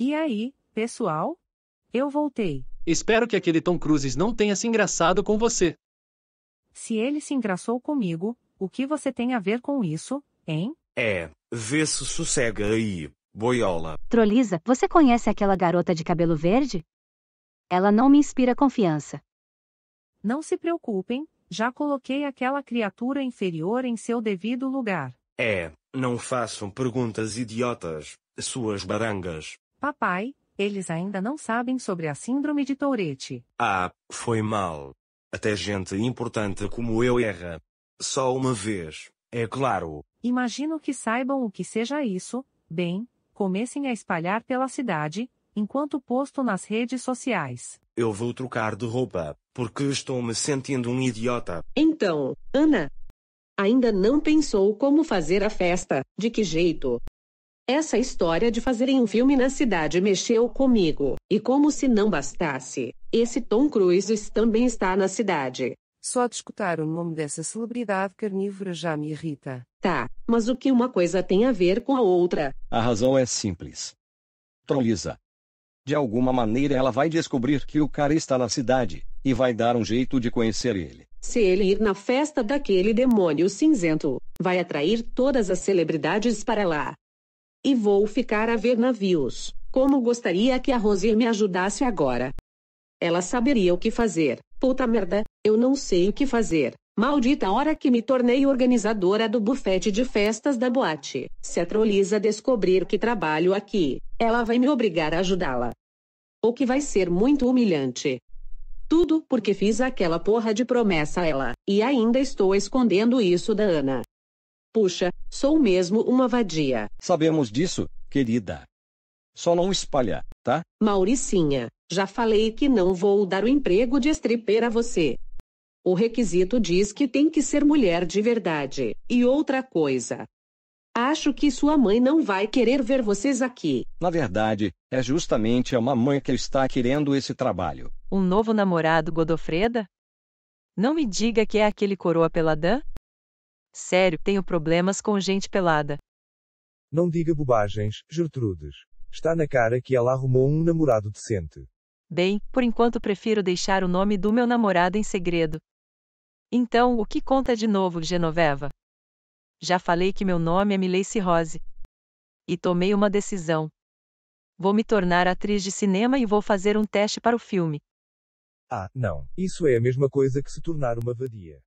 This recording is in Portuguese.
E aí, pessoal? Eu voltei. Espero que aquele Tom Cruzes não tenha se engraçado com você. Se ele se engraçou comigo, o que você tem a ver com isso, hein? É, vê se sossega aí, boiola. Trolisa, você conhece aquela garota de cabelo verde? Ela não me inspira confiança. Não se preocupem, já coloquei aquela criatura inferior em seu devido lugar. É, não façam perguntas idiotas, suas barangas. Papai, eles ainda não sabem sobre a síndrome de Tourette. Ah, foi mal. Até gente importante como eu erra. Só uma vez, é claro. Imagino que saibam o que seja isso, bem, comecem a espalhar pela cidade, enquanto posto nas redes sociais. Eu vou trocar de roupa, porque estou me sentindo um idiota. Então, Ana, ainda não pensou como fazer a festa, de que jeito? Essa história de fazerem um filme na cidade mexeu comigo, e como se não bastasse, esse Tom Cruise também está na cidade. Só de escutar o nome dessa celebridade carnívora já me irrita. Tá, mas o que uma coisa tem a ver com a outra? A razão é simples. Trolliza. De alguma maneira ela vai descobrir que o cara está na cidade, e vai dar um jeito de conhecer ele. Se ele ir na festa daquele demônio cinzento, vai atrair todas as celebridades para lá e vou ficar a ver navios. Como gostaria que a Rosie me ajudasse agora. Ela saberia o que fazer. Puta merda, eu não sei o que fazer. Maldita hora que me tornei organizadora do bufete de festas da boate. Se a Trolisa descobrir que trabalho aqui, ela vai me obrigar a ajudá-la. O que vai ser muito humilhante. Tudo porque fiz aquela porra de promessa a ela, e ainda estou escondendo isso da Ana. Puxa, sou mesmo uma vadia. Sabemos disso, querida. Só não espalha, tá? Mauricinha, já falei que não vou dar o emprego de stripper a você. O requisito diz que tem que ser mulher de verdade. E outra coisa. Acho que sua mãe não vai querer ver vocês aqui. Na verdade, é justamente a mamãe que está querendo esse trabalho. Um novo namorado Godofreda? Não me diga que é aquele coroa peladã? Sério, tenho problemas com gente pelada. Não diga bobagens, Gertrudes. Está na cara que ela arrumou um namorado decente. Bem, por enquanto prefiro deixar o nome do meu namorado em segredo. Então, o que conta de novo, Genoveva? Já falei que meu nome é Miley Rose. E tomei uma decisão. Vou me tornar atriz de cinema e vou fazer um teste para o filme. Ah, não. Isso é a mesma coisa que se tornar uma vadia.